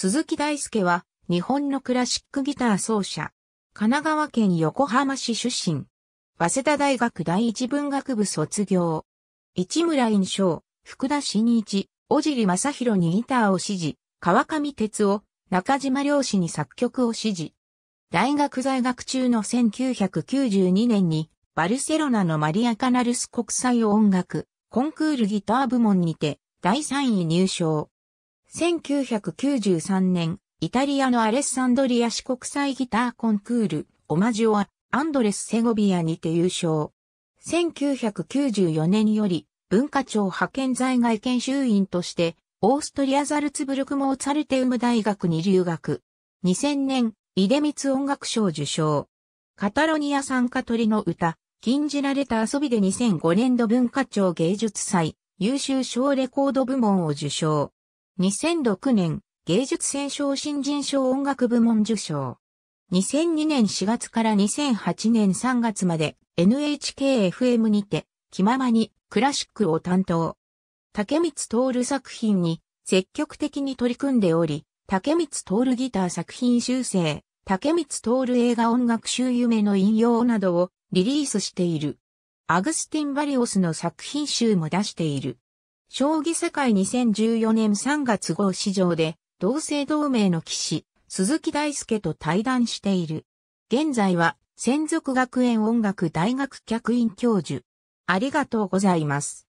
鈴木大介は、日本のクラシックギター奏者。神奈川県横浜市出身。早稲田大学第一文学部卒業。市村印象、福田新一、小尻正宏にギターを指示、川上哲夫、中島良氏に作曲を指示。大学在学中の1992年に、バルセロナのマリアカナルス国際音楽コンクールギター部門にて第3位入賞。1993年、イタリアのアレッサンドリア市国際ギターコンクール、オマジオア、アンドレス・セゴビアにて優勝。1994年より、文化庁派遣在外研修員として、オーストリアザルツブルクモーツァルテウム大学に留学。2000年、イデミツ音楽賞受賞。カタロニア参加鳥の歌、禁じられた遊びで2005年度文化庁芸術祭、優秀賞レコード部門を受賞。2006年、芸術青少新人賞音楽部門受賞。2002年4月から2008年3月まで NHKFM にて気ままにクラシックを担当。竹光徹作品に積極的に取り組んでおり、竹光徹ギター作品修正、竹光徹映画音楽集夢の引用などをリリースしている。アグスティン・バリオスの作品集も出している。将棋世界2014年3月号市場で、同姓同名の騎士、鈴木大介と対談している。現在は、専属学園音楽大学客員教授。ありがとうございます。